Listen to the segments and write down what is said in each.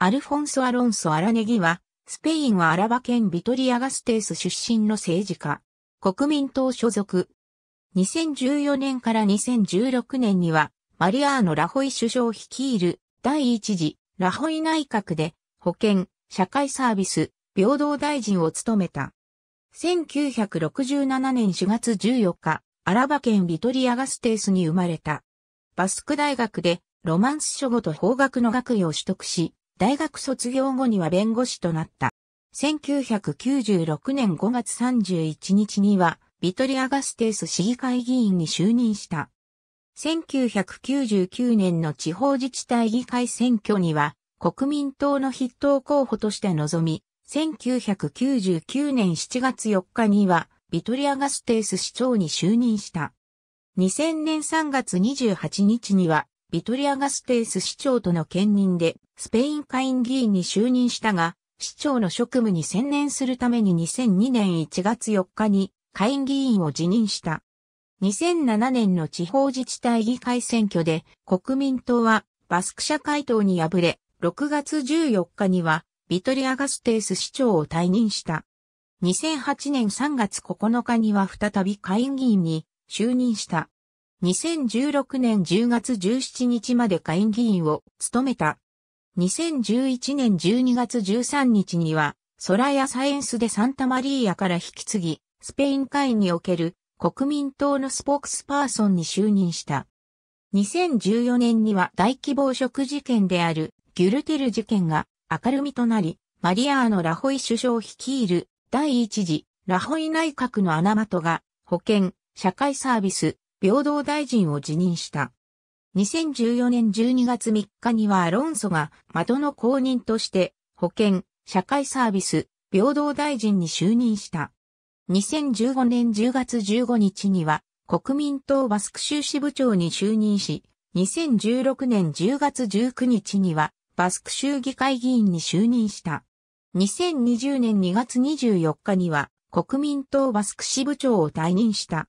アルフォンソ・アロンソ・アラネギは、スペインはアラバ県ビトリアガステース出身の政治家、国民党所属。2014年から2016年には、マリアーノ・ラホイ首相率いる第一次ラホイ内閣で保健、社会サービス、平等大臣を務めた。1967年4月14日、アラバ県ビトリアガステースに生まれた。バスク大学でロマンス書語と法学の学位を取得し、大学卒業後には弁護士となった。1996年5月31日には、ビトリアガステース市議会議員に就任した。1999年の地方自治体議会選挙には、国民党の筆頭候補として臨み、1999年7月4日には、ビトリアガステース市長に就任した。2000年3月28日には、ビトリアガステース市長との兼任で、スペイン下院議員に就任したが、市長の職務に専念するために2002年1月4日に下院議員を辞任した。2007年の地方自治体議会選挙で国民党はバスク社会党に敗れ、6月14日にはビトリアガステース市長を退任した。2008年3月9日には再び下院議員に就任した。2016年10月17日まで下院議員を務めた。2011年12月13日には、ソラヤサエンスでサンタマリーヤから引き継ぎ、スペイン会における国民党のスポークスパーソンに就任した。2014年には大規模食職事件であるギュルテル事件が明るみとなり、マリアーノ・ラホイ首相率いる第一次ラホイ内閣の穴的が保健、社会サービス、平等大臣を辞任した。2014年12月3日にはアロンソが的の公認として保健、社会サービス、平等大臣に就任した。2015年10月15日には国民党バスク州支部長に就任し、2016年10月19日にはバスク州議会議員に就任した。2020年2月24日には国民党バスク支部長を退任した。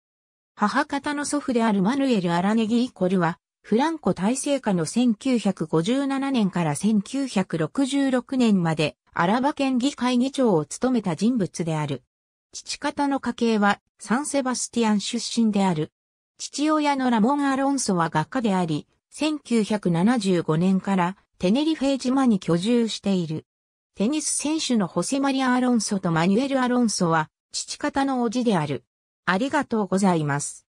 母方の祖父であるマヌエル・アラネギ・イコルは、フランコ体制下の1957年から1966年まで、アラバ県議会議長を務めた人物である。父方の家系はサンセバスティアン出身である。父親のラモン・アロンソは画家であり、1975年からテネリフェ島に居住している。テニス選手のホセマリア・アロンソとマニュエル・アロンソは父方の叔父である。ありがとうございます。